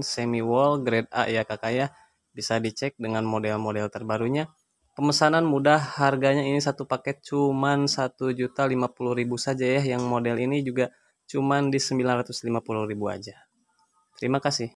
semi wall grade A ya kakak ya. Bisa dicek dengan model-model terbarunya. Pemesanan mudah, harganya ini satu paket cuman ribu saja ya. Yang model ini juga cuman di sembilan ratus lima puluh ribu aja. Terima kasih.